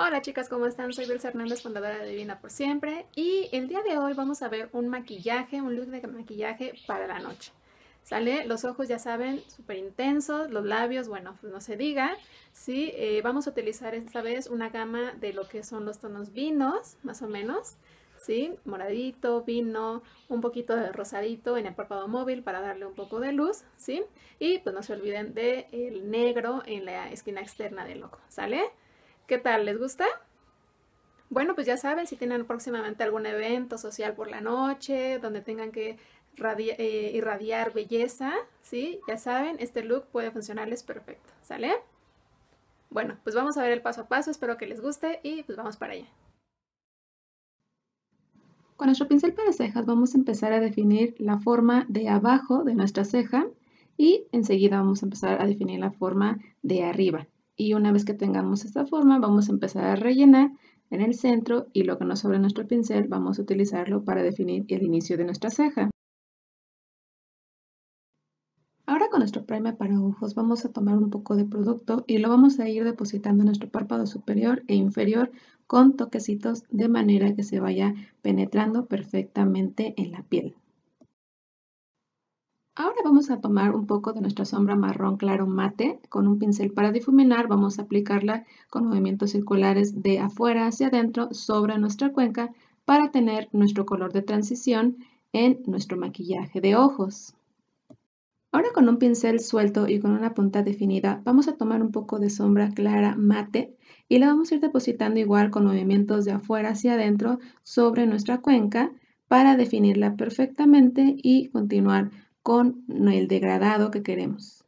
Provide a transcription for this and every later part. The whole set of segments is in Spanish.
Hola chicas, ¿cómo están? Soy Dulce Hernández, fundadora de Divina por Siempre y el día de hoy vamos a ver un maquillaje, un look de maquillaje para la noche. ¿Sale? Los ojos ya saben, súper intensos, los labios, bueno, pues no se diga. Sí, eh, vamos a utilizar esta vez una gama de lo que son los tonos vinos, más o menos. ¿sí? Moradito, vino, un poquito de rosadito en el párpado móvil para darle un poco de luz, ¿sí? Y pues no se olviden del el negro en la esquina externa del ojo, ¿sale? ¿Qué tal? ¿Les gusta? Bueno, pues ya saben, si tienen próximamente algún evento social por la noche, donde tengan que eh, irradiar belleza, ¿sí? Ya saben, este look puede funcionarles perfecto, ¿sale? Bueno, pues vamos a ver el paso a paso, espero que les guste y pues vamos para allá. Con nuestro pincel para cejas vamos a empezar a definir la forma de abajo de nuestra ceja y enseguida vamos a empezar a definir la forma de arriba. Y una vez que tengamos esta forma, vamos a empezar a rellenar en el centro y lo que nos sobre nuestro pincel vamos a utilizarlo para definir el inicio de nuestra ceja. Ahora con nuestro primer para ojos vamos a tomar un poco de producto y lo vamos a ir depositando en nuestro párpado superior e inferior con toquecitos de manera que se vaya penetrando perfectamente en la piel. Ahora vamos a tomar un poco de nuestra sombra marrón claro mate con un pincel para difuminar. Vamos a aplicarla con movimientos circulares de afuera hacia adentro sobre nuestra cuenca para tener nuestro color de transición en nuestro maquillaje de ojos. Ahora con un pincel suelto y con una punta definida vamos a tomar un poco de sombra clara mate y la vamos a ir depositando igual con movimientos de afuera hacia adentro sobre nuestra cuenca para definirla perfectamente y continuar con el degradado que queremos.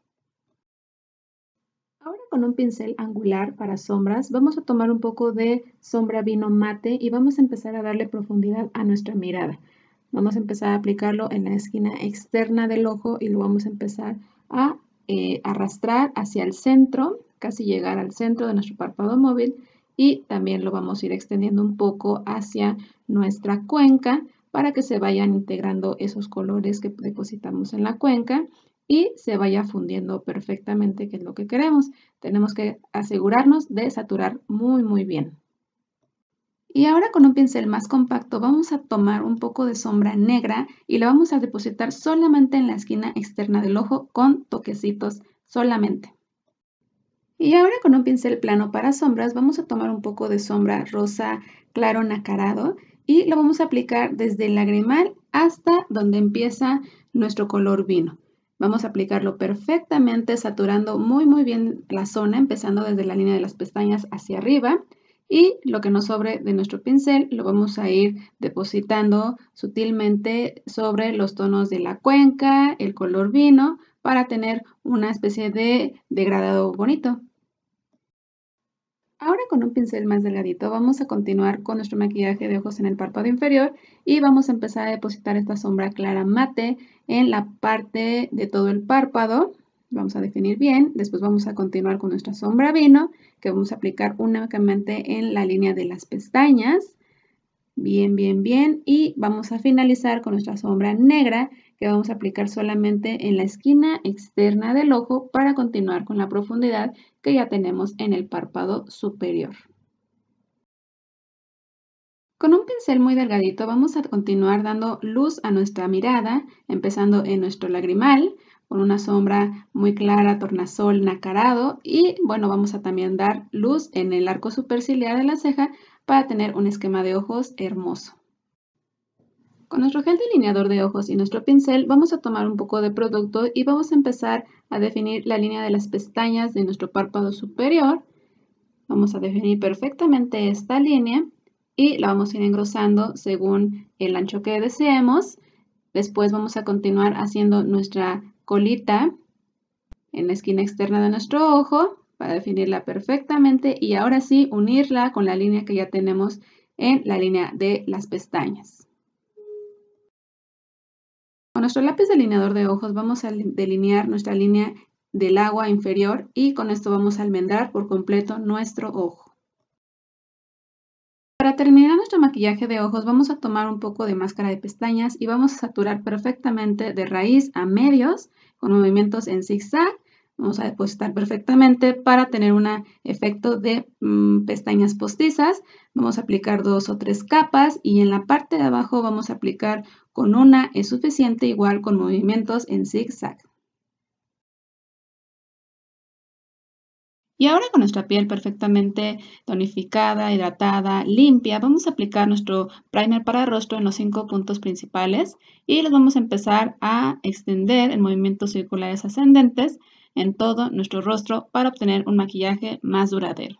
Ahora con un pincel angular para sombras vamos a tomar un poco de sombra vino mate y vamos a empezar a darle profundidad a nuestra mirada. Vamos a empezar a aplicarlo en la esquina externa del ojo y lo vamos a empezar a eh, arrastrar hacia el centro, casi llegar al centro de nuestro párpado móvil y también lo vamos a ir extendiendo un poco hacia nuestra cuenca para que se vayan integrando esos colores que depositamos en la cuenca y se vaya fundiendo perfectamente, que es lo que queremos. Tenemos que asegurarnos de saturar muy, muy bien. Y ahora con un pincel más compacto vamos a tomar un poco de sombra negra y la vamos a depositar solamente en la esquina externa del ojo con toquecitos solamente. Y ahora con un pincel plano para sombras vamos a tomar un poco de sombra rosa claro nacarado y lo vamos a aplicar desde el lagrimal hasta donde empieza nuestro color vino. Vamos a aplicarlo perfectamente saturando muy muy bien la zona, empezando desde la línea de las pestañas hacia arriba y lo que nos sobre de nuestro pincel lo vamos a ir depositando sutilmente sobre los tonos de la cuenca, el color vino, para tener una especie de degradado bonito. Ahora con un pincel más delgadito vamos a continuar con nuestro maquillaje de ojos en el párpado inferior y vamos a empezar a depositar esta sombra clara mate en la parte de todo el párpado. Vamos a definir bien, después vamos a continuar con nuestra sombra vino que vamos a aplicar únicamente en la línea de las pestañas. Bien, bien, bien. Y vamos a finalizar con nuestra sombra negra que vamos a aplicar solamente en la esquina externa del ojo para continuar con la profundidad que ya tenemos en el párpado superior. Con un pincel muy delgadito vamos a continuar dando luz a nuestra mirada, empezando en nuestro lagrimal, con una sombra muy clara, tornasol, nacarado y bueno, vamos a también dar luz en el arco superciliar de la ceja para tener un esquema de ojos hermoso. Con nuestro gel delineador de ojos y nuestro pincel vamos a tomar un poco de producto y vamos a empezar a definir la línea de las pestañas de nuestro párpado superior. Vamos a definir perfectamente esta línea y la vamos a ir engrosando según el ancho que deseemos. Después vamos a continuar haciendo nuestra colita en la esquina externa de nuestro ojo para definirla perfectamente y ahora sí unirla con la línea que ya tenemos en la línea de las pestañas nuestro lápiz delineador de ojos vamos a delinear nuestra línea del agua inferior y con esto vamos a almendrar por completo nuestro ojo. Para terminar nuestro maquillaje de ojos vamos a tomar un poco de máscara de pestañas y vamos a saturar perfectamente de raíz a medios con movimientos en zigzag Vamos a depositar perfectamente para tener un efecto de mm, pestañas postizas. Vamos a aplicar dos o tres capas y en la parte de abajo vamos a aplicar con una es suficiente, igual con movimientos en zigzag. Y ahora con nuestra piel perfectamente tonificada, hidratada, limpia, vamos a aplicar nuestro primer para rostro en los cinco puntos principales y los vamos a empezar a extender en movimientos circulares ascendentes en todo nuestro rostro para obtener un maquillaje más duradero.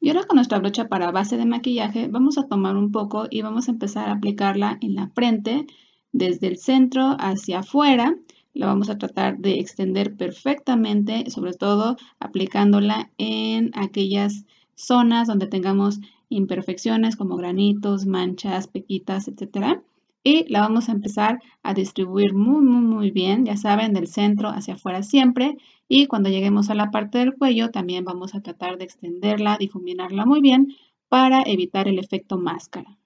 Y ahora con nuestra brocha para base de maquillaje vamos a tomar un poco y vamos a empezar a aplicarla en la frente desde el centro hacia afuera. La vamos a tratar de extender perfectamente, sobre todo aplicándola en aquellas zonas donde tengamos imperfecciones como granitos, manchas, pequitas, etcétera y la vamos a empezar a distribuir muy, muy, muy bien, ya saben, del centro hacia afuera siempre. Y cuando lleguemos a la parte del cuello, también vamos a tratar de extenderla, difuminarla muy bien para evitar el efecto máscara.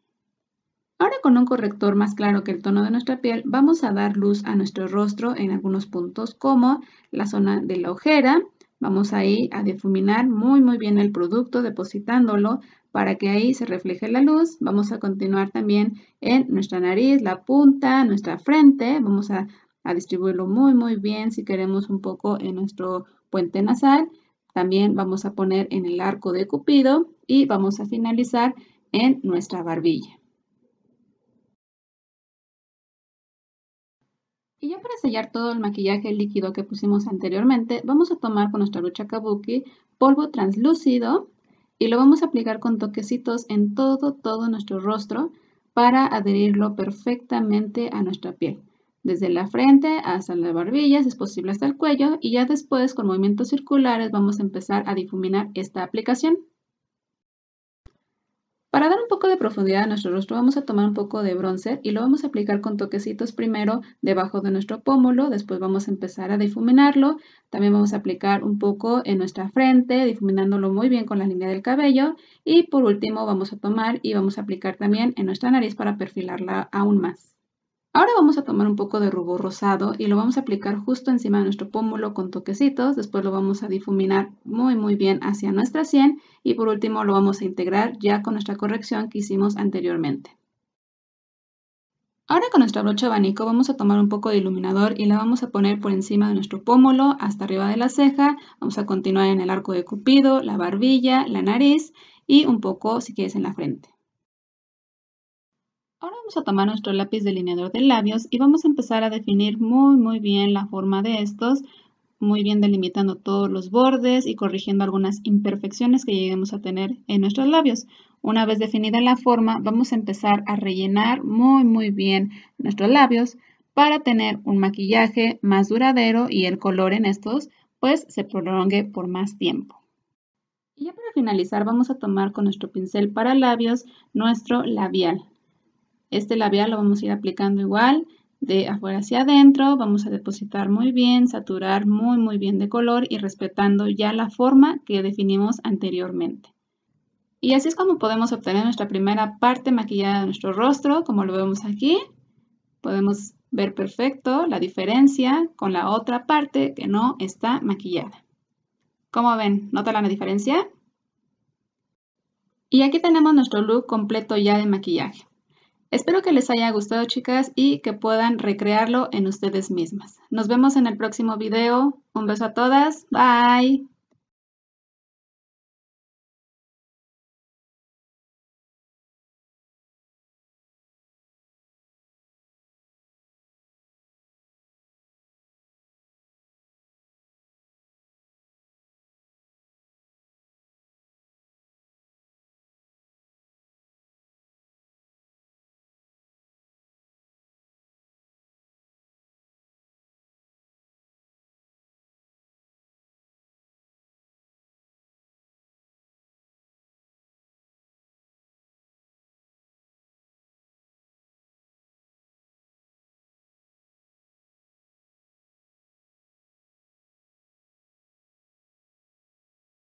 Ahora con un corrector más claro que el tono de nuestra piel, vamos a dar luz a nuestro rostro en algunos puntos como la zona de la ojera. Vamos ahí a difuminar muy muy bien el producto depositándolo para que ahí se refleje la luz. Vamos a continuar también en nuestra nariz, la punta, nuestra frente. Vamos a, distribuirlo muy, muy bien si queremos un poco en nuestro puente nasal. También vamos a poner en el arco de Cupido y vamos a finalizar en nuestra barbilla. Y ya para sellar todo el maquillaje líquido que pusimos anteriormente, vamos a tomar con nuestra lucha kabuki polvo translúcido y lo vamos a aplicar con toquecitos en todo, todo nuestro rostro para adherirlo perfectamente a nuestra piel. Desde la frente hasta las barbillas, es posible hasta el cuello y ya después con movimientos circulares vamos a empezar a difuminar esta aplicación. Para dar un poco de profundidad a nuestro rostro, vamos a tomar un poco de bronzer y lo vamos a aplicar con toquecitos primero debajo de nuestro pómulo, después vamos a empezar a difuminarlo. También vamos a aplicar un poco en nuestra frente, difuminándolo muy bien con la línea del cabello. Y por último vamos a tomar y vamos a aplicar también en nuestra nariz para perfilarla aún más. Ahora vamos a tomar un poco de rubor rosado y lo vamos a aplicar justo encima de nuestro pómulo con toquecitos. Después lo vamos a difuminar muy muy bien hacia nuestra sien y por último lo vamos a integrar ya con nuestra corrección que hicimos anteriormente. Ahora con nuestra brocha abanico vamos a tomar un poco de iluminador y la vamos a poner por encima de nuestro pómulo, hasta arriba de la ceja. Vamos a continuar en el arco de cupido, la barbilla, la nariz y un poco si quieres en la frente. Ahora vamos a tomar nuestro lápiz delineador de labios y vamos a empezar a definir muy muy bien la forma de estos, muy bien delimitando todos los bordes y corrigiendo algunas imperfecciones que lleguemos a tener en nuestros labios. Una vez definida la forma, vamos a empezar a rellenar muy muy bien nuestros labios para tener un maquillaje más duradero y el color en estos pues se prolongue por más tiempo. Y ya para finalizar vamos a tomar con nuestro pincel para labios nuestro labial. Este labial lo vamos a ir aplicando igual de afuera hacia adentro. Vamos a depositar muy bien, saturar muy muy bien de color y respetando ya la forma que definimos anteriormente. Y así es como podemos obtener nuestra primera parte maquillada de nuestro rostro, como lo vemos aquí. Podemos ver perfecto la diferencia con la otra parte que no está maquillada. Como ven? ¿Notan la diferencia? Y aquí tenemos nuestro look completo ya de maquillaje. Espero que les haya gustado chicas y que puedan recrearlo en ustedes mismas. Nos vemos en el próximo video. Un beso a todas. Bye.